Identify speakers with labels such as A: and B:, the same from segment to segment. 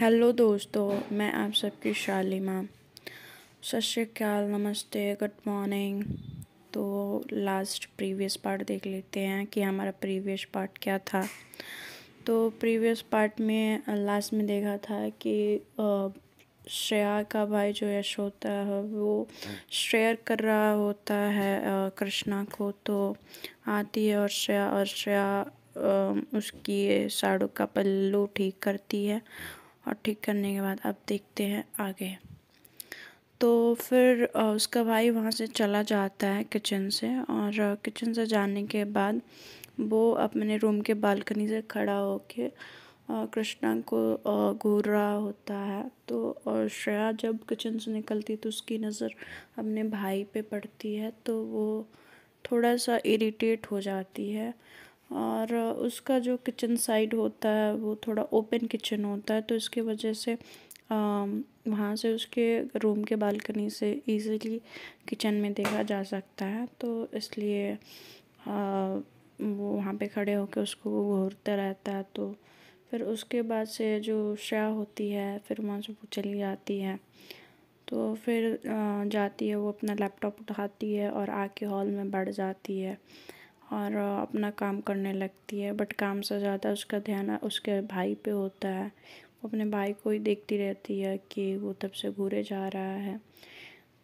A: hello दोस्तों मैं आप सबकी शालिमा सत श्रीकाल नमस्ते गुड मॉर्निंग तो लास्ट प्रीवियस पार्ट देख लेते हैं कि हमारा प्रीवियस पार्ट क्या था तो प्रीवियस पार्ट में लास्ट में देखा था कि श्रेया का भाई जो यश होता है वो शेयर कर रहा होता है कृष्णा को तो आती है और श्रेया और श्रेया उसकी साड़ू का पल्लू ठीक करती है और ठीक करने के बाद अब देखते हैं आगे तो फिर उसका भाई वहाँ से चला जाता है किचन से और किचन से जाने के बाद वो अपने रूम के बालकनी से खड़ा होके कृष्णा को घूर रहा होता है तो और श्रेया जब किचन से निकलती तो उसकी नज़र अपने भाई पे पड़ती है तो वो थोड़ा सा इरिटेट हो जाती है और उसका जो किचन साइड होता है वो थोड़ा ओपन किचन होता है तो इसके वजह से वहाँ से उसके रूम के बालकनी से इजीली किचन में देखा जा सकता है तो इसलिए वो वहाँ पे खड़े होकर उसको घूरता रहता है तो फिर उसके बाद से जो श्रेया होती है फिर वहाँ से वो चली जाती है तो फिर जाती है वो अपना लैपटॉप उठाती है और आके हॉल में बढ़ जाती है और अपना काम करने लगती है बट काम से ज़्यादा उसका ध्यान उसके भाई पे होता है वो अपने भाई को ही देखती रहती है कि वो तब से घूरे जा रहा है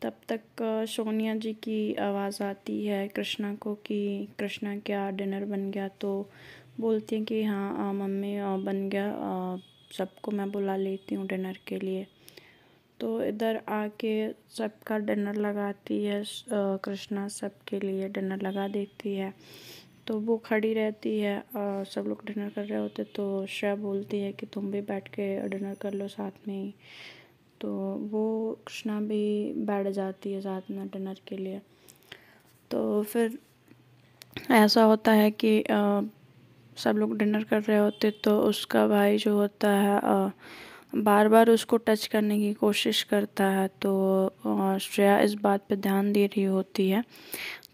A: तब तक सोनिया जी की आवाज़ आती है कृष्णा को कि कृष्णा क्या डिनर बन गया तो बोलती हैं कि हाँ मम्मी बन गया सबको मैं बुला लेती हूँ डिनर के लिए तो इधर आके सबका डिनर लगाती है कृष्णा सबके लिए डिनर लगा देती है तो वो खड़ी रहती है और सब लोग डिनर कर रहे होते तो श्रेया बोलती है कि तुम भी बैठ के डिनर कर लो साथ में ही तो वो कृष्णा भी बैठ जाती है साथ में डिनर के लिए तो फिर ऐसा होता है कि आ, सब लोग डिनर कर रहे होते तो उसका भाई जो होता है आ, बार बार उसको टच करने की कोशिश करता है तो श्रेया इस बात पे ध्यान दे रही होती है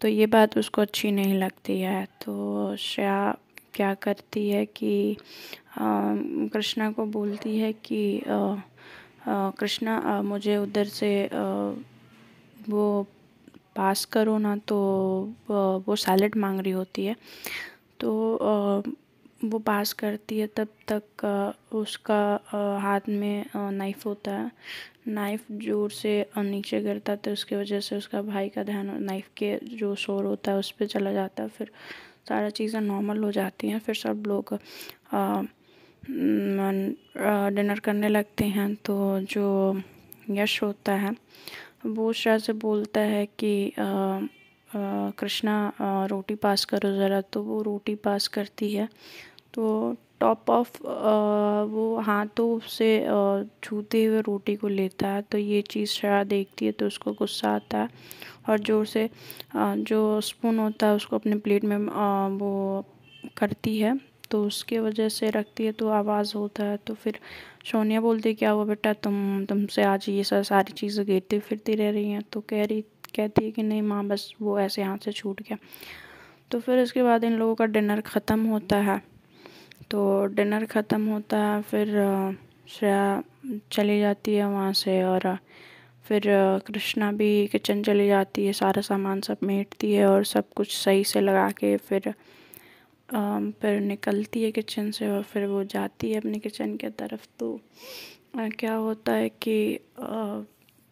A: तो ये बात उसको अच्छी नहीं लगती है तो श्रेया क्या करती है कि कृष्णा को बोलती है कि कृष्णा मुझे उधर से आ, वो पास करो ना तो वो सैलड मांग रही होती है तो वो पास करती है तब तक उसका हाथ में नाइफ़ होता है नाइफ़ ज़ोर से नीचे गिरता तो उसकी वजह से उसका भाई का ध्यान नाइफ़ के जो शोर होता है उस पर चला जाता है फिर सारा चीज़ें नॉर्मल हो जाती हैं फिर सब लोग डिनर करने लगते हैं तो जो यश होता है वो शाह से बोलता है कि कृष्णा रोटी पास करो ज़रा तो वो रोटी पास करती है तो टॉप ऑफ वो हाथों से छूते हुए रोटी को लेता है तो ये चीज़ श्रेया देखती है तो उसको गुस्सा आता है और ज़ोर से जो स्पून होता है उसको अपने प्लेट में वो करती है तो उसके वजह से रखती है तो आवाज़ होता है तो फिर सोनिया बोलती है क्या वो बेटा तुम तुमसे आज ये सारी चीज़ें गिरती फिरती रह रही हैं तो कह रही कहती है कि नहीं माँ बस वो ऐसे हाथ से छूट गया तो फिर इसके बाद इन लोगों का डिनर ख़त्म होता है तो डिनर ख़त्म होता है फिर श्रेया चली जाती है वहाँ से और फिर कृष्णा भी किचन चली जाती है सारा सामान सब मेटती है और सब कुछ सही से लगा के फिर फिर निकलती है किचन से और फिर वो जाती है अपने किचन के तरफ तो क्या होता है कि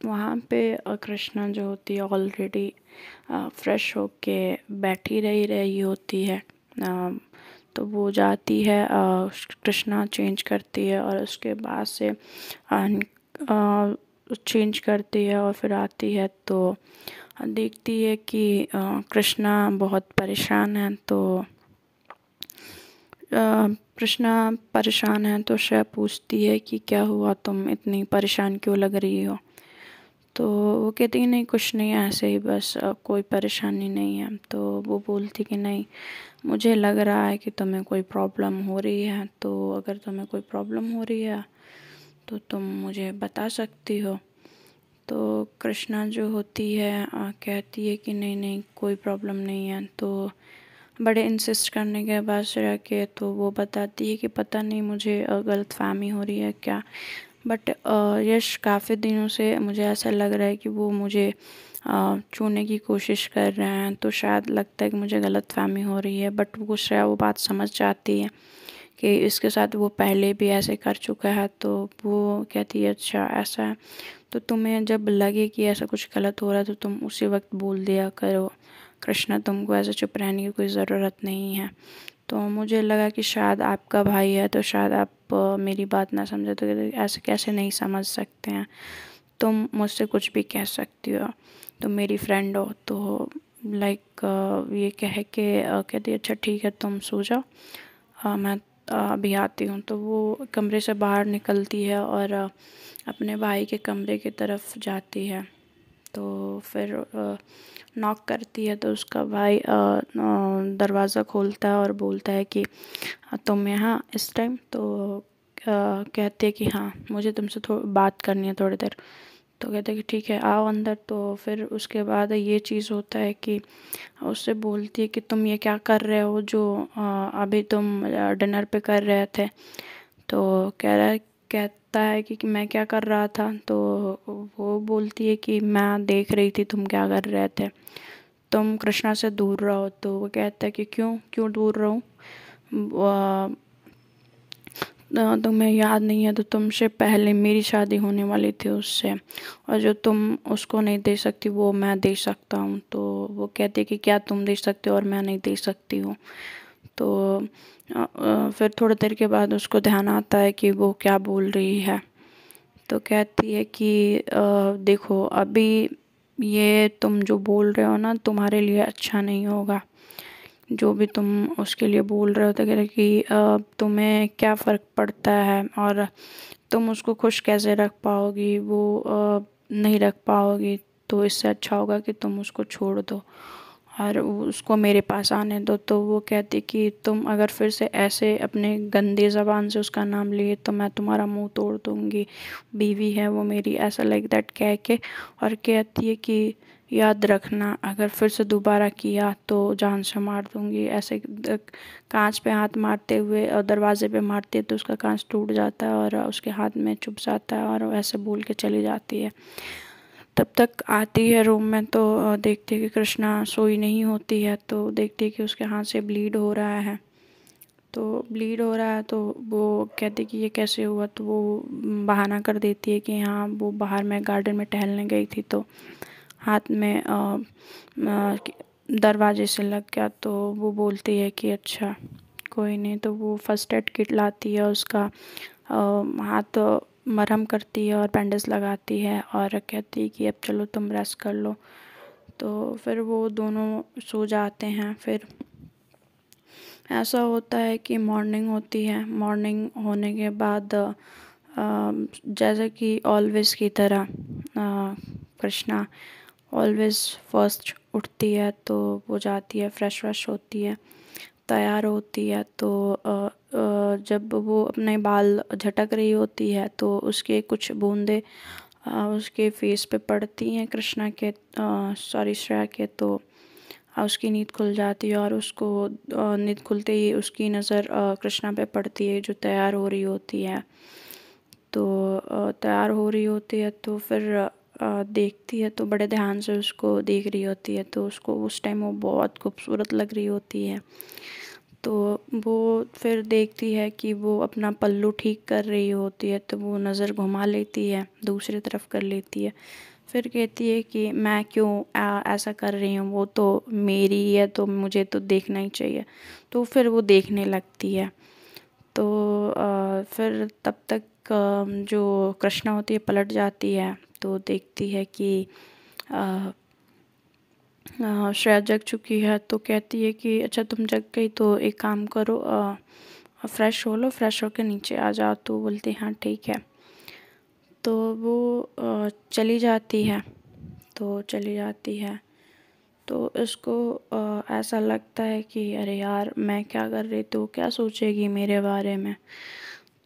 A: वहाँ पे कृष्णा जो होती है ऑलरेडी फ्रेश होके बैठी रही रही होती है तो वो जाती है कृष्णा चेंज करती है और उसके बाद से चेंज करती है और फिर आती है तो देखती है कि कृष्णा बहुत परेशान है तो कृष्णा परेशान है तो शय पूछती है कि क्या हुआ तुम इतनी परेशान क्यों लग रही हो तो वो कहती कि नहीं कुछ नहीं ऐसे ही बस कोई परेशानी नहीं है तो वो बोलती कि नहीं मुझे लग रहा है कि तुम्हें कोई प्रॉब्लम हो रही है तो अगर तुम्हें कोई प्रॉब्लम हो रही है तो तुम मुझे बता सकती हो तो कृष्णा जो होती है कहती है कि नहीं नहीं कोई प्रॉब्लम नहीं है तो बड़े इंसिस्ट करने के बाद श्रेया के तो वो बताती है कि पता नहीं मुझे गलत फहमी हो रही है क्या बट यश काफ़ी दिनों से मुझे ऐसा लग रहा है कि वो मुझे छूने की कोशिश कर रहे हैं तो शायद लगता है कि मुझे गलत फहमी हो रही है बट वो श्रेया वो बात समझ जाती है कि इसके साथ वो पहले भी ऐसे कर चुका है तो वो कहती है अच्छा ऐसा है तो तुम्हें जब लगे कि ऐसा कुछ गलत हो रहा है तो तुम उसी वक्त बोल दिया करो कृष्णा तुमको ऐसे चुप रहने की कोई ज़रूरत नहीं है तो मुझे लगा कि शायद आपका भाई है तो शायद आप आप मेरी बात ना समझे तो ऐसे कैसे नहीं समझ सकते हैं तुम मुझसे कुछ भी कह सकती हो तुम मेरी फ्रेंड हो तो लाइक ये कह के कहती अच्छा ठीक है तुम सो जाओ मैं अभी आती हूँ तो वो कमरे से बाहर निकलती है और अपने भाई के कमरे की तरफ जाती है तो फिर नॉक करती है तो उसका भाई दरवाज़ा खोलता है और बोलता है कि तुम यहाँ इस टाइम तो कहते हैं कि हाँ मुझे तुमसे थोड़ी बात करनी है थोड़ी देर तो कहते हैं कि ठीक है आओ अंदर तो फिर उसके बाद ये चीज़ होता है कि उससे बोलती है कि तुम ये क्या कर रहे हो जो अभी तुम डिनर पे कर रहे थे तो कह रहा है कह लगता है कि, कि मैं क्या कर रहा था तो वो बोलती है कि मैं देख रही थी तुम क्या कर रहे थे तुम कृष्णा से दूर रहो तो वो कहता है कि क्यों क्यों दूर रहूँ तुम्हें याद नहीं है तो तुमसे पहले मेरी शादी होने वाली थी उससे और जो तुम उसको नहीं दे सकती वो मैं दे सकता हूँ तो वो कहती है कि क्या तुम दे सकते हो और मैं नहीं दे सकती हूँ तो फिर थोड़ी देर के बाद उसको ध्यान आता है कि वो क्या बोल रही है तो कहती है कि देखो अभी ये तुम जो बोल रहे हो ना तुम्हारे लिए अच्छा नहीं होगा जो भी तुम उसके लिए बोल रहे हो तो कह रहे कि तुम्हें क्या फ़र्क पड़ता है और तुम उसको खुश कैसे रख पाओगी वो नहीं रख पाओगी तो इससे अच्छा होगा कि तुम उसको छोड़ दो और उसको मेरे पास आने दो तो वो कहती कि तुम अगर फिर से ऐसे अपने गंदी ज़बान से उसका नाम लिए तो मैं तुम्हारा मुंह तोड़ दूँगी बीवी है वो मेरी ऐसा लाइक दैट कह के और कहती है कि याद रखना अगर फिर से दोबारा किया तो जान से मार दूँगी ऐसे कांच पे हाथ मारते हुए और दरवाजे पे मारते तो उसका कांच टूट जाता है और उसके हाथ में चुप जाता है और ऐसे बोल के चली जाती है तब तक आती है रूम में तो देखती है कि कृष्णा सोई नहीं होती है तो देखती है कि उसके हाथ से ब्लीड हो रहा है तो ब्लीड हो रहा है तो वो है कि ये कैसे हुआ तो वो बहाना कर देती है कि हाँ वो बाहर में गार्डन में टहलने गई थी तो हाथ में दरवाजे से लग गया तो वो बोलती है कि अच्छा कोई नहीं तो वो फर्स्ट एड किट लाती है उसका हाथ मरहम करती है और बैंडेज लगाती है और कहती है कि अब चलो तुम रेस्ट कर लो तो फिर वो दोनों सो जाते हैं फिर ऐसा होता है कि मॉर्निंग होती है मॉर्निंग होने के बाद जैसे कि ऑलवेज की तरह कृष्णा ऑलवेज फर्स्ट उठती है तो वो जाती है फ्रेश व्रेश होती है तैयार होती है तो जब वो अपने बाल झटक रही होती है तो उसके कुछ बूंदे उसके फेस पे पड़ती हैं कृष्णा के सॉरी श्रेया के तो उसकी नींद खुल जाती है और उसको नींद खुलते ही उसकी नज़र कृष्णा पे पड़ती है जो तैयार हो रही होती है तो तैयार हो रही होती है तो फिर देखती है तो बड़े ध्यान से उसको देख रही होती है तो उसको उस टाइम वो बहुत खूबसूरत लग रही होती है तो वो फिर देखती है कि वो अपना पल्लू ठीक कर रही होती है तो वो नज़र घुमा लेती है दूसरी तरफ कर लेती है फिर कहती है कि मैं क्यों आ, ऐसा कर रही हूँ वो तो मेरी है तो मुझे तो देखना ही चाहिए तो फिर वो देखने लगती है तो आ, फिर तब तक जो कृष्णा होती है पलट जाती है तो देखती है कि श्रेया जग चुकी है तो कहती है कि अच्छा तुम जग गई तो एक काम करो आ, फ्रेश हो लो फ्रेश होकर नीचे आ जाओ तो बोलते हाँ ठीक है तो वो आ, चली जाती है तो चली जाती है तो इसको आ, ऐसा लगता है कि अरे यार मैं क्या कर रही थी वो क्या सोचेगी मेरे बारे में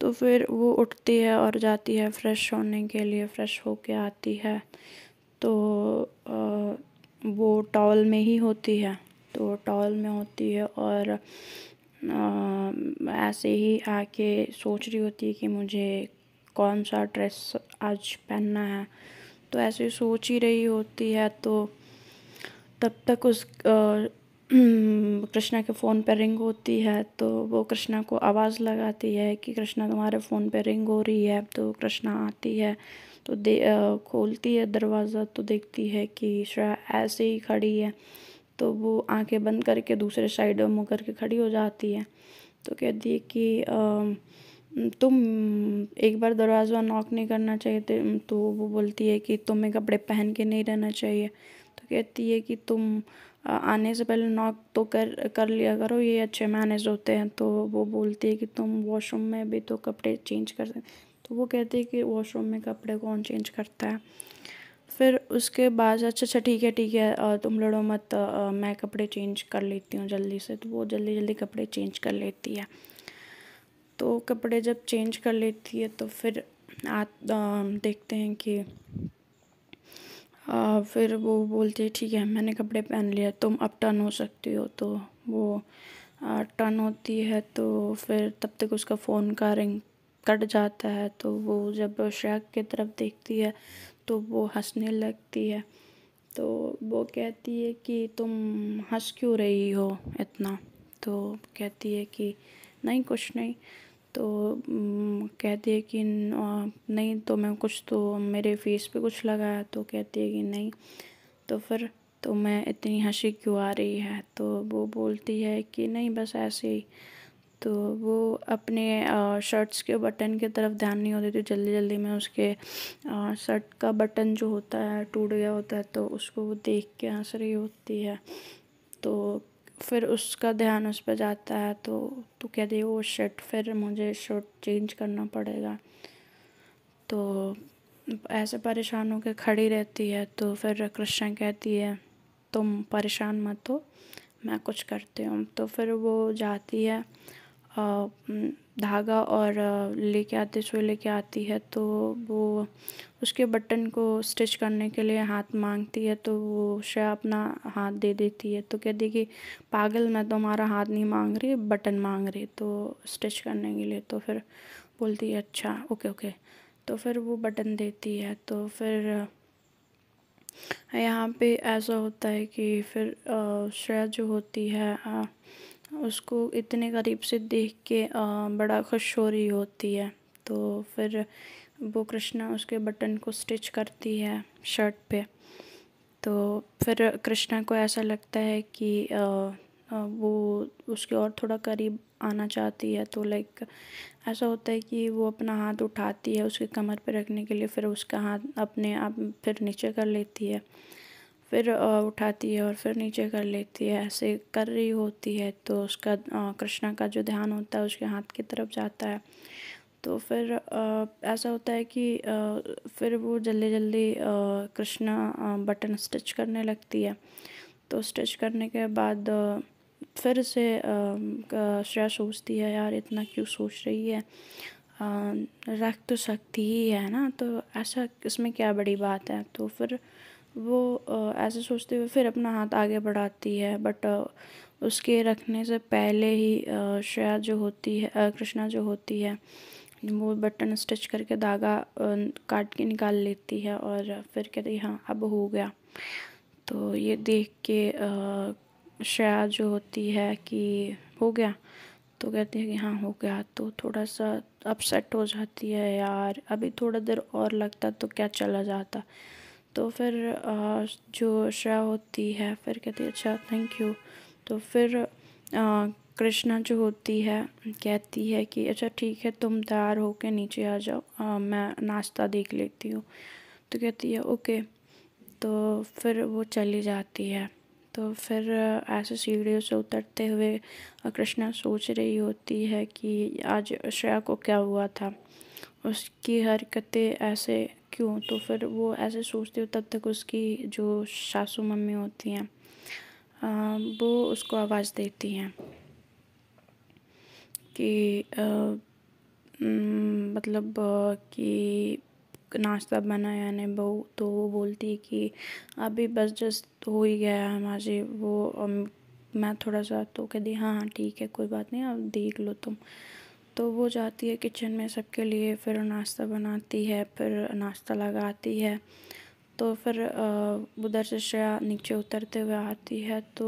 A: तो फिर वो उठती है और जाती है फ्रेश होने के लिए फ्रेश होके आती है तो वो टॉल में ही होती है तो टॉल में होती है और ऐसे ही आके सोच रही होती है कि मुझे कौन सा ड्रेस आज पहनना है तो ऐसे सोच ही रही होती है तो तब तक उस कृष्णा के फ़ोन पर रिंग होती है तो वो कृष्णा को आवाज़ लगाती है कि कृष्णा तुम्हारे फ़ोन पर रिंग हो रही है तो कृष्णा आती है तो दे खोलती है दरवाज़ा तो देखती है कि श्रेया ऐसे ही खड़ी है तो वो आंखें बंद करके दूसरे साइड मुँह करके खड़ी हो जाती है तो कहती है कि तुम एक बार दरवाज़ा नॉक नहीं करना चाहिए तो वो बोलती है कि तुम्हें कपड़े पहन के नहीं रहना चाहिए तो कहती है कि तुम आने से पहले नॉक तो कर कर लिया करो ये अच्छे मैनेज होते हैं तो वो बोलती है कि तुम वॉशरूम में भी तो कपड़े चेंज कर सकते तो वो कहती है कि वॉशरूम में कपड़े कौन चेंज करता है फिर उसके बाद अच्छा अच्छा ठीक है ठीक है तुम लड़ो मत मैं कपड़े चेंज कर लेती हूँ जल्दी से तो वो जल्दी जल्दी कपड़े चेंज कर लेती है तो कपड़े जब चेंज कर लेती है तो फिर आ देखते हैं कि आ, फिर वो बोलती है ठीक है मैंने कपड़े पहन लिया तुम अब टर्न हो सकती हो तो वो टर्न होती है तो फिर तब तक उसका फ़ोन का रिंग कट जाता है तो वो जब श्रेया की तरफ देखती है तो वो हंसने लगती है तो वो कहती है कि तुम हंस क्यों रही हो इतना तो कहती है कि नहीं कुछ नहीं तो कहती है कि नहीं तो मैं कुछ तो मेरे फेस पे कुछ लगाया तो कहती है कि नहीं तो फिर तो मैं इतनी हंसी क्यों आ रही है तो वो बोलती है कि नहीं बस ऐसे ही तो वो अपने शर्ट्स के बटन की तरफ ध्यान नहीं होती थी जल्दी जल्दी में उसके शर्ट का बटन जो होता है टूट गया होता है तो उसको वो देख के हंस रही होती है तो फिर उसका ध्यान उस पर जाता है तो तो कह रही वो शर्ट फिर मुझे शर्ट चेंज करना पड़ेगा तो ऐसे परेशान होकर खड़ी रहती है तो फिर कृष्ण कहती है तुम परेशान मत हो मैं कुछ करती हूँ तो फिर वो जाती है धागा और लेके आते सुई लेके आती है तो वो उसके बटन को स्टिच करने के लिए हाथ मांगती है तो वो श्रेया अपना हाथ दे देती है तो कहती है कि पागल मैं तुम्हारा हाथ नहीं मांग रही बटन मांग रही तो स्टिच करने के लिए तो फिर बोलती है अच्छा ओके ओके तो फिर वो बटन देती है तो फिर यहाँ पे ऐसा होता है कि फिर श्रेया जो होती है उसको इतने करीब से देख के बड़ा खुश हो रही होती है तो फिर वो कृष्णा उसके बटन को स्टिच करती है शर्ट पे तो फिर कृष्णा को ऐसा लगता है कि आ, वो उसके और थोड़ा करीब आना चाहती है तो लाइक ऐसा होता है कि वो अपना हाथ उठाती है उसके कमर पे रखने के लिए फिर उसका हाथ अपने आप फिर नीचे कर लेती है फिर उठाती है और फिर नीचे कर लेती है ऐसे कर रही होती है तो उसका कृष्णा का जो ध्यान होता है उसके हाथ की तरफ जाता है तो फिर ऐसा होता है कि फिर वो जल्दी जल्दी कृष्णा बटन स्टिच करने लगती है तो स्टिच करने के बाद फिर से श्रेया सोचती है यार इतना क्यों सोच रही है रख तो सकती ही है ना तो ऐसा इसमें क्या बड़ी बात है तो फिर वो ऐसे सोचते हुए फिर अपना हाथ आगे बढ़ाती है बट उसके रखने से पहले ही श्रेया जो होती है कृष्णा जो होती है वो बटन स्टिच करके धागा काट के निकाल लेती है और फिर कहती हाँ अब हो गया तो ये देख के श्रेया जो होती है कि हो गया तो कहती है कि हाँ हो गया तो थोड़ा सा अपसेट हो जाती है यार अभी थोड़ा देर और लगता तो क्या चला जाता तो फिर जो श्रेया होती है फिर कहती है अच्छा थैंक यू तो फिर कृष्णा जो होती है कहती है कि अच्छा ठीक है तुम तैयार के नीचे आ जाओ आ, मैं नाश्ता देख लेती हूँ तो कहती है ओके तो फिर वो चली जाती है तो फिर ऐसे सीढ़ियों से उतरते हुए कृष्णा सोच रही होती है कि आज श्रेया को क्या हुआ था उसकी हरकतें ऐसे क्यों तो फिर वो ऐसे सोचते हो तब तक उसकी जो सासू मम्मी होती हैं वो उसको आवाज़ देती हैं कि आ, मतलब कि नाश्ता बना नहीं बहू तो वो बोलती है कि अभी बस जस्ट हो ही गया है हमारे वो मैं थोड़ा सा तो कह दी हाँ हाँ ठीक है कोई बात नहीं अब देख लो तुम तो वो जाती है किचन में सबके लिए फिर नाश्ता बनाती है फिर नाश्ता लगाती है तो फिर उधर से श्रेया नीचे उतरते हुए आती है तो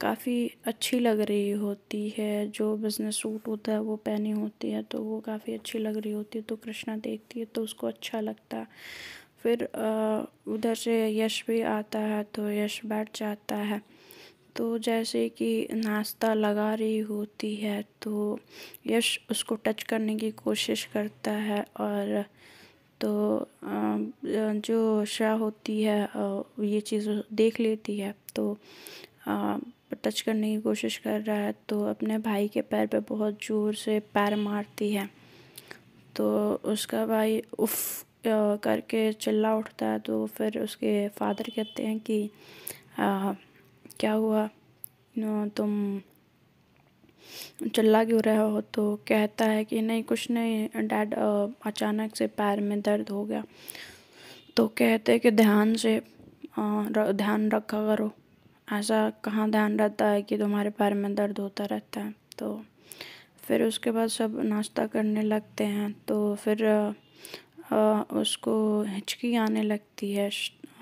A: काफ़ी अच्छी लग रही होती है जो बिज़नेस सूट होता है वो पहनी होती है तो वो काफ़ी अच्छी लग रही होती है तो कृष्णा देखती है तो उसको अच्छा लगता है फिर उधर से यश भी आता है तो यश बैठ जाता है तो जैसे कि नाश्ता लगा रही होती है तो यश उसको टच करने की कोशिश करता है और तो जो शाह होती है ये चीज़ देख लेती है तो टच करने की कोशिश कर रहा है तो अपने भाई के पैर पे बहुत ज़ोर से पैर मारती है तो उसका भाई उफ़ करके चिल्ला उठता है तो फिर उसके फादर कहते हैं कि क्या हुआ तुम चिल्ला क्यों रहे हो तो कहता है कि नहीं कुछ नहीं डैड अचानक से पैर में दर्द हो गया तो कहते हैं कि ध्यान से ध्यान रखा करो ऐसा कहाँ ध्यान रहता है कि तुम्हारे पैर में दर्द होता रहता है तो फिर उसके बाद सब नाश्ता करने लगते हैं तो फिर उसको हिचकी आने लगती है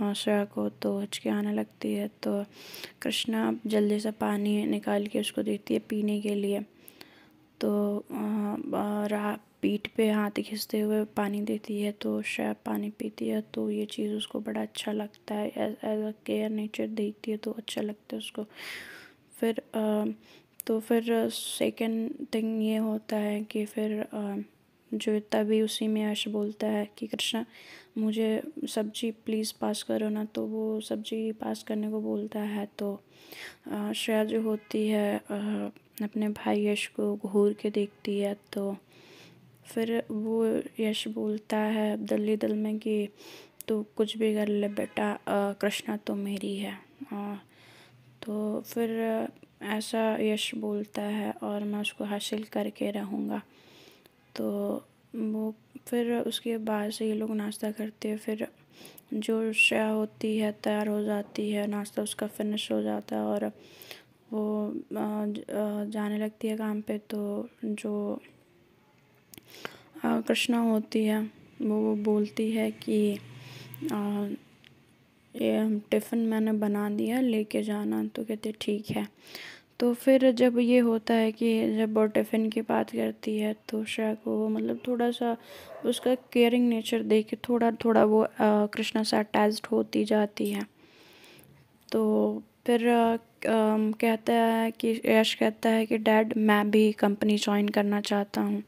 A: हौसला को तो हचके आने लगती है तो कृष्णा जल्दी से पानी निकाल के उसको देती है पीने के लिए तो रा पीठ पे हाथ घिसते हुए पानी देती है तो शायद पानी पीती है तो ये चीज़ उसको बड़ा अच्छा लगता है एज अ केयर नेचर देखती है तो अच्छा लगता है उसको फिर आ, तो फिर सेकंड थिंग ये होता है कि फिर आ, जो तभी उसी में यश बोलता है कि कृष्णा मुझे सब्जी प्लीज़ पास करो ना तो वो सब्जी पास करने को बोलता है तो श्रेया जो होती है अपने भाई यश को घूर के देखती है तो फिर वो यश बोलता है दल दल में कि तू कुछ भी कर ले बेटा कृष्णा तो मेरी है आ, तो फिर ऐसा यश बोलता है और मैं उसको हासिल करके रहूँगा तो वो फिर उसके बाद से ये लोग नाश्ता करते हैं फिर जो शय होती है तैयार हो जाती है नाश्ता उसका फिनिश हो जाता है और वो जाने लगती है काम पे तो जो कृष्णा होती है वो वो बोलती है कि ये टिफ़िन मैंने बना दिया लेके जाना तो कहते ठीक है तो फिर जब ये होता है कि जब वो टिफ़िन की बात करती है तो श्रेया को मतलब थोड़ा सा उसका केयरिंग नेचर देख के थोड़ा थोड़ा वो कृष्णा से अटैच्ड होती जाती है तो फिर आ, कहता है कि यश कहता है कि डैड मैं भी कंपनी ज्वाइन करना चाहता हूँ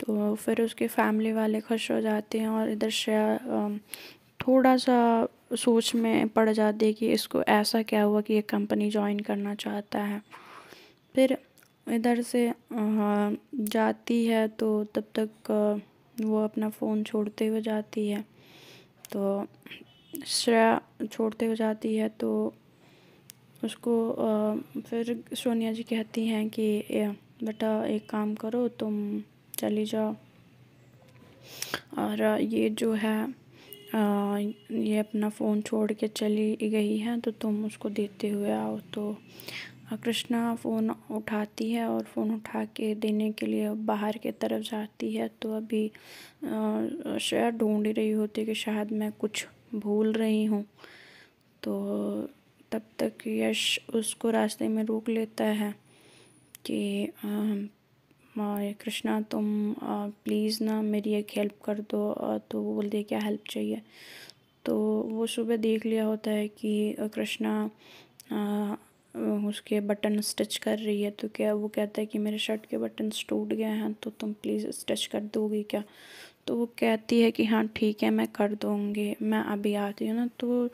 A: तो फिर उसके फैमिली वाले खुश हो जाते हैं और इधर श्रेया थोड़ा सा सोच में पड़ जाते है कि इसको ऐसा क्या हुआ कि ये कंपनी ज्वाइन करना चाहता है फिर इधर से हाँ, जाती है तो तब तक वो अपना फ़ोन छोड़ते हुए जाती है तो श्रेया छोड़ते हुए जाती है तो उसको फिर सोनिया जी कहती हैं कि बेटा एक काम करो तुम चली जाओ और ये जो है ये अपना फ़ोन छोड़ के चली गई है तो तुम उसको देते हुए आओ तो कृष्णा फ़ोन उठाती है और फ़ोन उठा के देने के लिए बाहर के तरफ जाती है तो अभी शायद ढूंढ ही रही होती है कि शायद मैं कुछ भूल रही हूँ तो तब तक यश उसको रास्ते में रोक लेता है कि कृष्णा तुम प्लीज़ ना मेरी एक हेल्प कर दो तो वो बोलते क्या हेल्प चाहिए तो वो सुबह देख लिया होता है कि कृष्णा उसके बटन स्टिच कर रही है तो क्या वो कहता है कि मेरे शर्ट के बटन टूट गए हैं तो तुम प्लीज़ स्टिच कर दोगी क्या तो वो कहती है कि हाँ ठीक है मैं कर दूँगी मैं अभी आती हूँ ना तो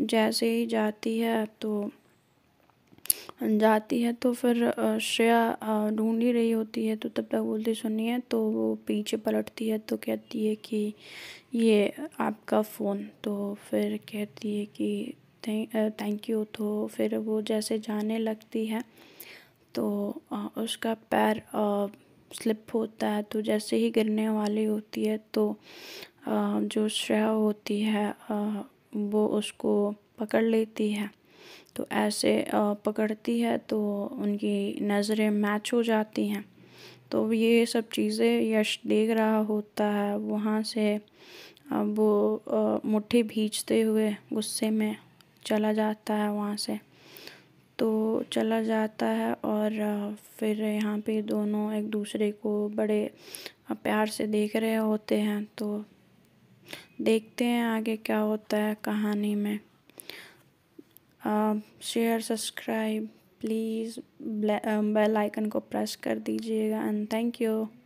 A: जैसे ही जाती है तो जाती है तो फिर श्रेया ढूंढ ही रही होती है तो तब तक बोलती सुनिए तो वो पीछे पलटती है तो कहती है कि ये आपका फ़ोन तो फिर कहती है कि थैंक यू तो फिर वो जैसे जाने लगती है तो उसका पैर स्लिप होता है तो जैसे ही गिरने वाली होती है तो जो श्रेया होती है वो उसको पकड़ लेती है तो ऐसे पकड़ती है तो उनकी नज़रें मैच हो जाती हैं तो ये सब चीज़ें यश देख रहा होता है वहाँ से वो मुट्ठी भींचते हुए गुस्से में चला जाता है वहाँ से तो चला जाता है और फिर यहाँ पे दोनों एक दूसरे को बड़े प्यार से देख रहे होते हैं तो देखते हैं आगे क्या होता है कहानी में share subscribe please bell icon को प्रेस कर दीजिएगा एंड थैंक यू